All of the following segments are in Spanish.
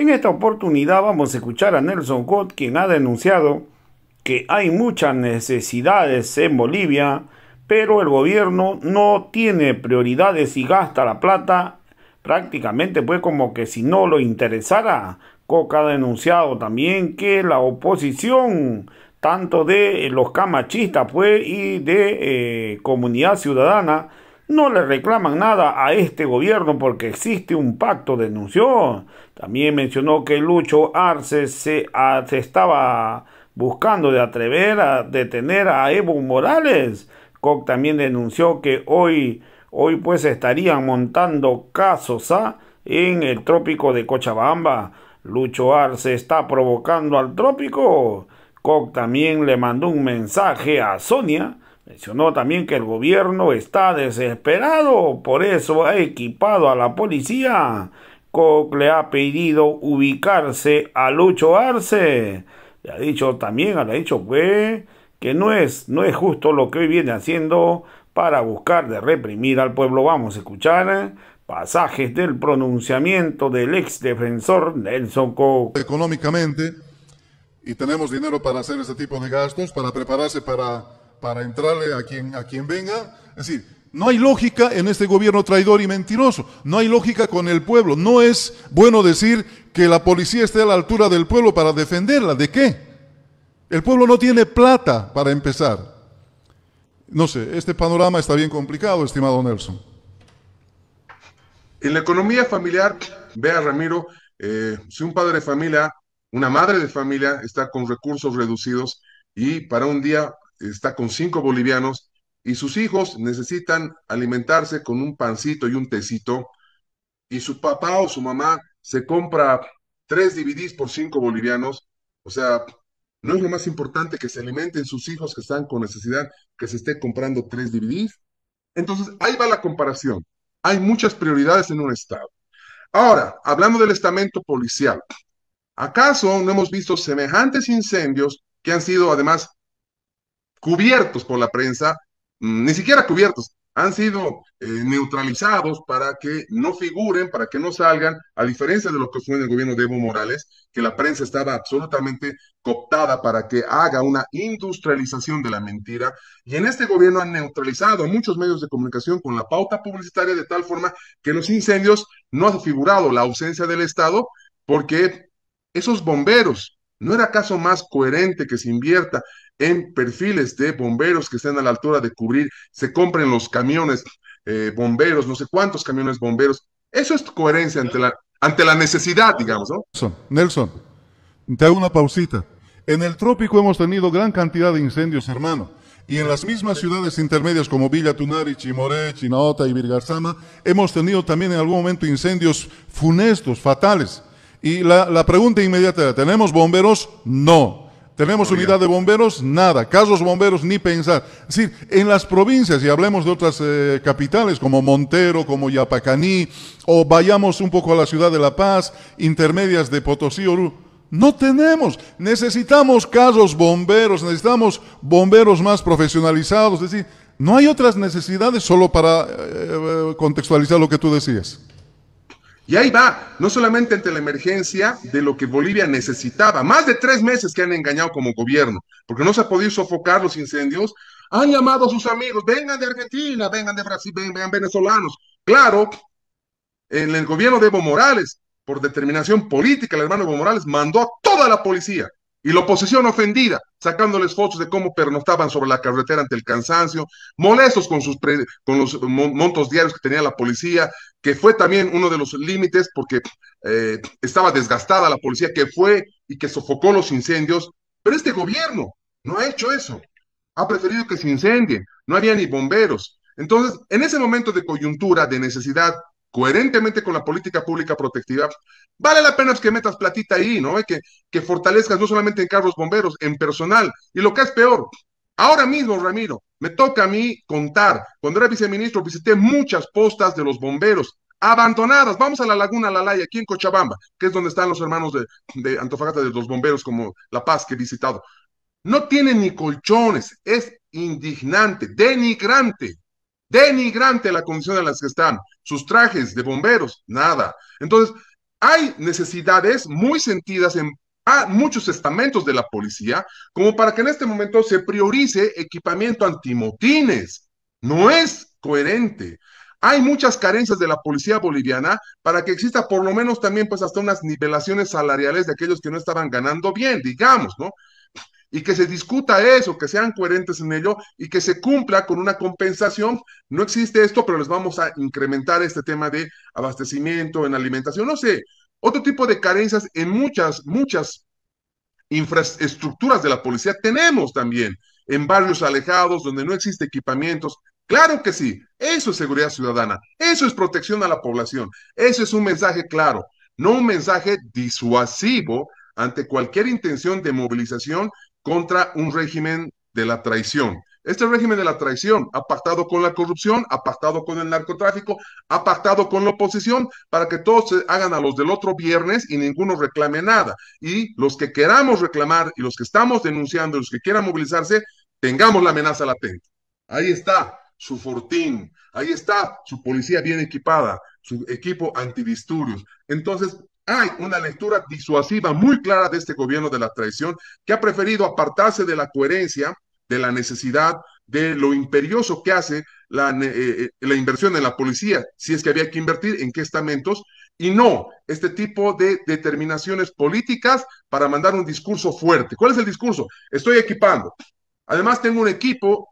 En esta oportunidad vamos a escuchar a Nelson Gott, quien ha denunciado que hay muchas necesidades en Bolivia, pero el gobierno no tiene prioridades y gasta la plata prácticamente pues como que si no lo interesara. Coca ha denunciado también que la oposición, tanto de los camachistas pues y de eh, comunidad ciudadana, no le reclaman nada a este gobierno porque existe un pacto, denunció. También mencionó que Lucho Arce se, estaba buscando de atrever a detener a Evo Morales. Koch también denunció que hoy, hoy pues estarían montando casos a ¿ah? en el trópico de Cochabamba. Lucho Arce está provocando al trópico. Koch también le mandó un mensaje a Sonia Mencionó también que el gobierno está desesperado, por eso ha equipado a la policía. Koch le ha pedido ubicarse a Lucho Arce. Le ha dicho también, le ha dicho que no es, no es justo lo que hoy viene haciendo para buscar de reprimir al pueblo. Vamos a escuchar pasajes del pronunciamiento del ex defensor Nelson Koch. Económicamente, y tenemos dinero para hacer ese tipo de gastos, para prepararse para para entrarle a quien, a quien venga. Es decir, no hay lógica en este gobierno traidor y mentiroso, no hay lógica con el pueblo. No es bueno decir que la policía esté a la altura del pueblo para defenderla. ¿De qué? El pueblo no tiene plata para empezar. No sé, este panorama está bien complicado, estimado Nelson. En la economía familiar, vea Ramiro, eh, si un padre de familia, una madre de familia está con recursos reducidos y para un día está con cinco bolivianos y sus hijos necesitan alimentarse con un pancito y un tecito y su papá o su mamá se compra tres DVDs por cinco bolivianos, o sea, no es lo más importante que se alimenten sus hijos que están con necesidad que se esté comprando tres DVDs. Entonces, ahí va la comparación. Hay muchas prioridades en un Estado. Ahora, hablando del estamento policial, ¿acaso no hemos visto semejantes incendios que han sido además cubiertos por la prensa, mm, ni siquiera cubiertos, han sido eh, neutralizados para que no figuren, para que no salgan, a diferencia de lo que fue en el gobierno de Evo Morales, que la prensa estaba absolutamente cooptada para que haga una industrialización de la mentira. Y en este gobierno han neutralizado muchos medios de comunicación con la pauta publicitaria de tal forma que los incendios no han figurado la ausencia del Estado, porque esos bomberos, ¿No era acaso más coherente que se invierta en perfiles de bomberos que estén a la altura de cubrir, se compren los camiones eh, bomberos, no sé cuántos camiones bomberos. Eso es coherencia ante la, ante la necesidad, digamos, ¿no? Nelson, Nelson, te hago una pausita. En el trópico hemos tenido gran cantidad de incendios, hermano. Y en las mismas ciudades intermedias como Villa Tunari, Chimoré, Chinaota y Virgarzama, hemos tenido también en algún momento incendios funestos, fatales. Y la, la pregunta inmediata, ¿tenemos bomberos? No. Tenemos unidad de bomberos, nada. Casos bomberos, ni pensar. Es decir, en las provincias, y hablemos de otras eh, capitales como Montero, como Yapacaní, o vayamos un poco a la ciudad de La Paz, intermedias de Potosí, Oru, no tenemos. Necesitamos casos bomberos, necesitamos bomberos más profesionalizados. Es decir, no hay otras necesidades solo para eh, eh, contextualizar lo que tú decías. Y ahí va, no solamente ante la emergencia de lo que Bolivia necesitaba, más de tres meses que han engañado como gobierno, porque no se ha podido sofocar los incendios, han llamado a sus amigos, vengan de Argentina, vengan de Brasil, vengan venezolanos. Claro, en el gobierno de Evo Morales, por determinación política, el hermano Evo Morales mandó a toda la policía y la oposición ofendida, sacándoles fotos de cómo pernoctaban sobre la carretera ante el cansancio, molestos con, sus con los montos diarios que tenía la policía, que fue también uno de los límites porque eh, estaba desgastada la policía, que fue y que sofocó los incendios. Pero este gobierno no ha hecho eso. Ha preferido que se incendien. No había ni bomberos. Entonces, en ese momento de coyuntura, de necesidad, coherentemente con la política pública protectiva, vale la pena que metas platita ahí, ¿no? Que, que fortalezcas no solamente en carros bomberos, en personal. Y lo que es peor, ahora mismo, Ramiro, me toca a mí contar, cuando era viceministro visité muchas postas de los bomberos abandonadas. Vamos a la Laguna Lalaya, aquí en Cochabamba, que es donde están los hermanos de, de Antofagasta, de los bomberos como La Paz que he visitado. No tienen ni colchones, es indignante, denigrante Denigrante la condición en las que están. Sus trajes de bomberos, nada. Entonces, hay necesidades muy sentidas en muchos estamentos de la policía como para que en este momento se priorice equipamiento antimotines. No es coherente. Hay muchas carencias de la policía boliviana para que exista por lo menos también pues hasta unas nivelaciones salariales de aquellos que no estaban ganando bien, digamos, ¿no? y que se discuta eso, que sean coherentes en ello y que se cumpla con una compensación. No existe esto, pero les vamos a incrementar este tema de abastecimiento en alimentación, no sé, otro tipo de carencias en muchas, muchas infraestructuras de la policía tenemos también, en barrios alejados donde no existe equipamientos. Claro que sí, eso es seguridad ciudadana, eso es protección a la población, eso es un mensaje claro, no un mensaje disuasivo ante cualquier intención de movilización contra un régimen de la traición. Este régimen de la traición ha pactado con la corrupción, ha pactado con el narcotráfico, ha pactado con la oposición para que todos se hagan a los del otro viernes y ninguno reclame nada. Y los que queramos reclamar y los que estamos denunciando y los que quieran movilizarse, tengamos la amenaza latente. Ahí está su fortín, ahí está su policía bien equipada, su equipo antidisturbios. Entonces, hay una lectura disuasiva muy clara de este gobierno de la traición que ha preferido apartarse de la coherencia, de la necesidad, de lo imperioso que hace eh, eh, la, inversión en la policía, si es que había que invertir, en qué estamentos, y no este tipo de determinaciones políticas para mandar un discurso fuerte. ¿Cuál es el discurso? Estoy equipando. Además, tengo un equipo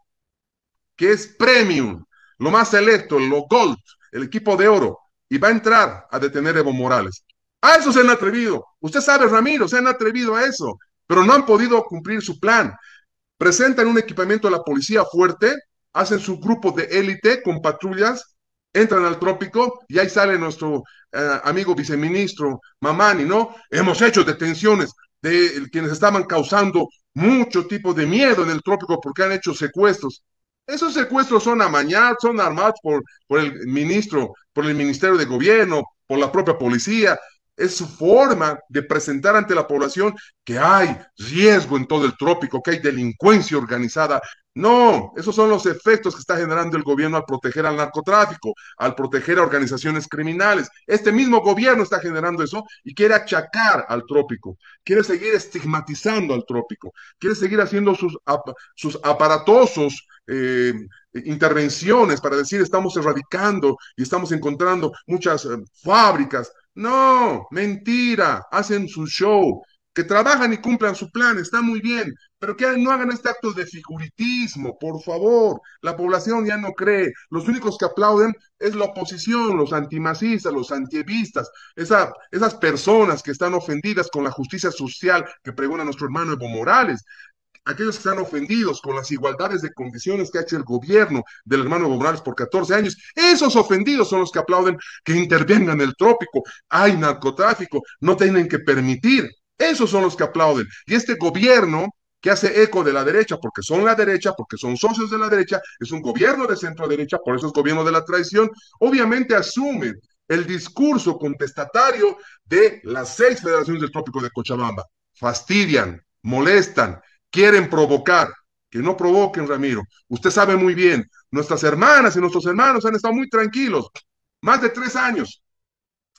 que es premium, lo más selecto, lo gold, el equipo de oro, y va a entrar a detener a Evo Morales. A eso se han atrevido. Usted sabe, Ramiro, se han atrevido a eso, pero no han podido cumplir su plan. Presentan un equipamiento a la policía fuerte, hacen su grupo de élite con patrullas, entran al trópico y ahí sale nuestro eh, amigo viceministro Mamani, ¿no? Hemos hecho detenciones de quienes estaban causando mucho tipo de miedo en el trópico porque han hecho secuestros. Esos secuestros son amañados, son armados por, por el ministro, por el Ministerio de Gobierno, por la propia policía, es su forma de presentar ante la población que hay riesgo en todo el trópico, que hay delincuencia organizada. No, esos son los efectos que está generando el gobierno al proteger al narcotráfico, al proteger a organizaciones criminales. Este mismo gobierno está generando eso y quiere achacar al trópico, quiere seguir estigmatizando al trópico, quiere seguir haciendo sus, sus aparatosos eh, intervenciones para decir estamos erradicando y estamos encontrando muchas eh, fábricas, no, mentira, hacen su show, que trabajan y cumplan su plan, está muy bien, pero que no hagan este acto de figuritismo, por favor. La población ya no cree. Los únicos que aplauden es la oposición, los antimacistas, los antievistas, esas personas que están ofendidas con la justicia social que pregona nuestro hermano Evo Morales aquellos que están ofendidos con las igualdades de condiciones que ha hecho el gobierno del hermano Evo por 14 años, esos ofendidos son los que aplauden que intervengan el trópico, hay narcotráfico, no tienen que permitir, esos son los que aplauden. Y este gobierno que hace eco de la derecha, porque son la derecha, porque son socios de la derecha, es un gobierno de centro derecha, por eso es gobierno de la traición, obviamente asume el discurso contestatario de las seis federaciones del trópico de Cochabamba. Fastidian, molestan, quieren provocar. Que no provoquen, Ramiro. Usted sabe muy bien, nuestras hermanas y nuestros hermanos han estado muy tranquilos, más de tres años,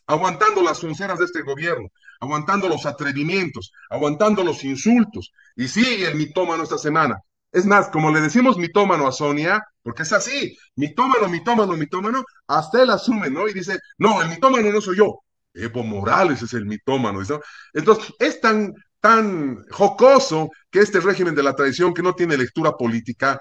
aguantando las onceras de este gobierno, aguantando los atrevimientos, aguantando los insultos. Y sigue el mitómano esta semana. Es más, como le decimos mitómano a Sonia, porque es así, mitómano, mitómano, mitómano, hasta él asume, ¿no? Y dice, no, el mitómano no soy yo. Evo Morales es el mitómano. Entonces, es tan tan jocoso que este régimen de la tradición que no tiene lectura política,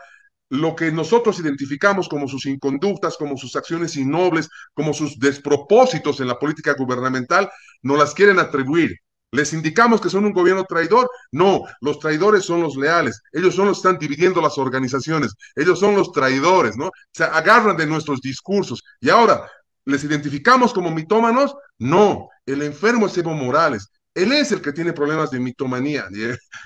lo que nosotros identificamos como sus inconductas, como sus acciones innobles, como sus despropósitos en la política gubernamental, no las quieren atribuir. Les indicamos que son un gobierno traidor. No, los traidores son los leales. Ellos son los que están dividiendo las organizaciones. Ellos son los traidores, ¿no? Se agarran de nuestros discursos. Y ahora, ¿les identificamos como mitómanos? No, el enfermo es Evo Morales. Él es el que tiene problemas de mitomanía.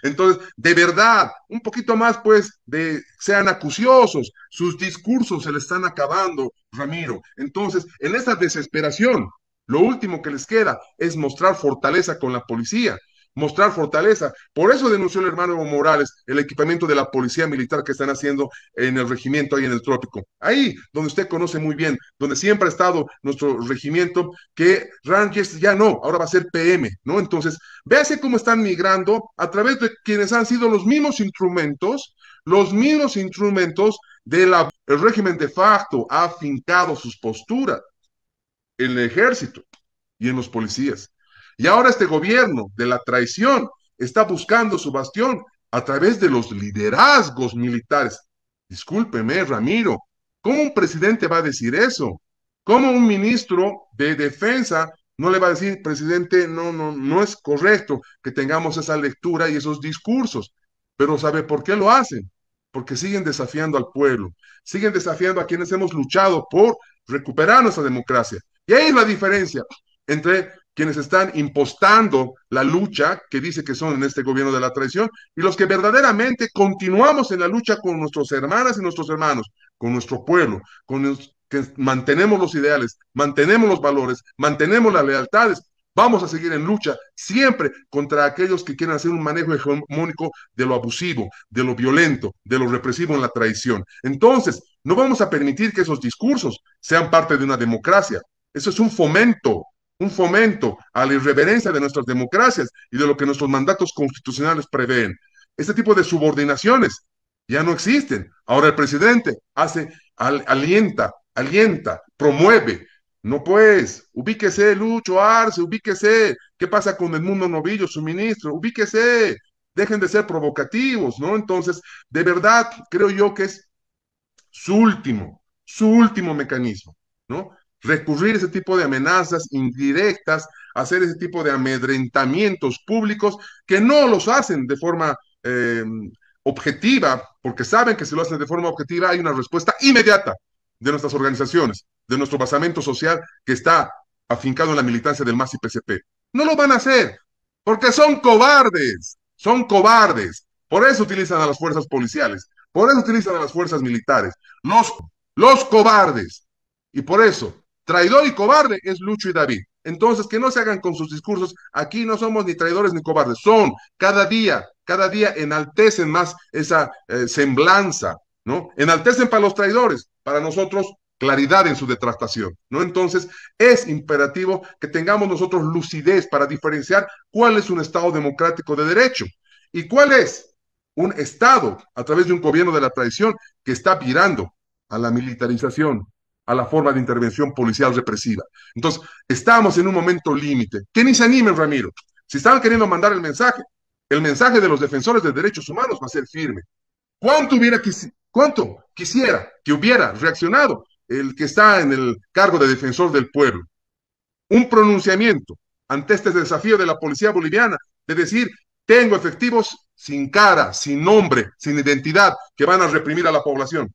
Entonces, de verdad, un poquito más, pues, de sean acuciosos. Sus discursos se le están acabando, Ramiro. Entonces, en esa desesperación, lo último que les queda es mostrar fortaleza con la policía mostrar fortaleza. Por eso denunció el hermano Evo Morales el equipamiento de la policía militar que están haciendo en el regimiento ahí en el trópico. Ahí, donde usted conoce muy bien, donde siempre ha estado nuestro regimiento, que Rangers ya no, ahora va a ser PM, ¿no? Entonces, véase cómo están migrando a través de quienes han sido los mismos instrumentos, los mismos instrumentos del régimen de facto ha afincado sus posturas en el ejército y en los policías. Y ahora este gobierno de la traición está buscando su bastión a través de los liderazgos militares. Discúlpeme, Ramiro, ¿cómo un presidente va a decir eso? ¿Cómo un ministro de defensa no le va a decir, presidente, no, no, no es correcto que tengamos esa lectura y esos discursos? Pero ¿sabe por qué lo hacen? Porque siguen desafiando al pueblo, siguen desafiando a quienes hemos luchado por recuperar nuestra democracia. Y ahí es la diferencia entre quienes están impostando la lucha que dice que son en este gobierno de la traición y los que verdaderamente continuamos en la lucha con nuestros hermanas y nuestros hermanos, con nuestro pueblo, con que mantenemos los ideales, mantenemos los valores, mantenemos las lealtades. Vamos a seguir en lucha siempre contra aquellos que quieren hacer un manejo hegemónico de lo abusivo, de lo violento, de lo represivo en la traición. Entonces, no vamos a permitir que esos discursos sean parte de una democracia. Eso es un fomento un fomento a la irreverencia de nuestras democracias y de lo que nuestros mandatos constitucionales prevén. Este tipo de subordinaciones ya no existen. Ahora el presidente hace, alienta, alienta, promueve. No pues, ubíquese, Lucho Arce, ubíquese. ¿Qué pasa con el mundo Novillo, su ministro? Ubíquese. Dejen de ser provocativos, ¿no? Entonces, de verdad, creo yo que es su último, su último mecanismo, ¿no? recurrir ese tipo de amenazas indirectas, hacer ese tipo de amedrentamientos públicos que no los hacen de forma eh, objetiva, porque saben que si lo hacen de forma objetiva hay una respuesta inmediata de nuestras organizaciones, de nuestro basamento social que está afincado en la militancia del MAS y PCP. No lo van a hacer, porque son cobardes, son cobardes. Por eso utilizan a las fuerzas policiales, por eso utilizan a las fuerzas militares, los, los cobardes. Y por eso Traidor y cobarde es Lucho y David. Entonces, que no se hagan con sus discursos. Aquí no somos ni traidores ni cobardes. Son cada día, cada día enaltecen más esa eh, semblanza, ¿no? Enaltecen para los traidores, para nosotros claridad en su detractación, ¿no? Entonces, es imperativo que tengamos nosotros lucidez para diferenciar cuál es un Estado democrático de derecho y cuál es un Estado a través de un gobierno de la traición que está virando a la militarización, a la forma de intervención policial represiva. Entonces, estamos en un momento límite. Que ni se animen, Ramiro. Si estaban queriendo mandar el mensaje, el mensaje de los defensores de derechos humanos va a ser firme. ¿Cuánto, hubiera cuánto quisiera que hubiera reaccionado el que está en el cargo de defensor del pueblo? Un pronunciamiento ante este desafío de la policía boliviana de decir, tengo efectivos sin cara, sin nombre, sin identidad, que van a reprimir a la población.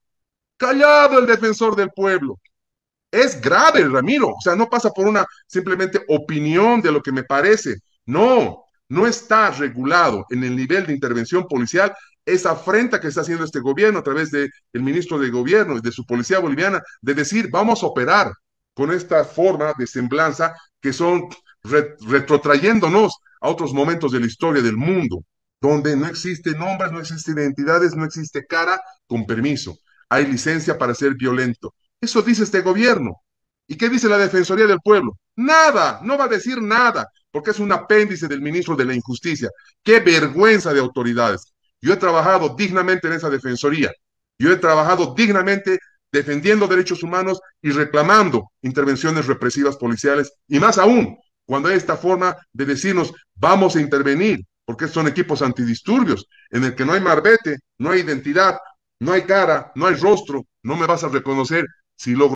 Callado el defensor del pueblo. Es grave, Ramiro. O sea, no pasa por una simplemente opinión de lo que me parece. No, no está regulado en el nivel de intervención policial esa afrenta que está haciendo este gobierno a través del ministro de gobierno y de su policía boliviana de decir, vamos a operar con esta forma de semblanza que son retrotrayéndonos a otros momentos de la historia del mundo, donde no existen nombres, no existen identidades, no existe cara, con permiso hay licencia para ser violento. Eso dice este gobierno. ¿Y qué dice la Defensoría del Pueblo? Nada, no va a decir nada, porque es un apéndice del ministro de la Injusticia. Qué vergüenza de autoridades. Yo he trabajado dignamente en esa Defensoría. Yo he trabajado dignamente defendiendo derechos humanos y reclamando intervenciones represivas policiales. Y más aún, cuando hay esta forma de decirnos, vamos a intervenir, porque son equipos antidisturbios, en el que no hay marbete, no hay identidad, no hay cara, no hay rostro, no me vas a reconocer si logro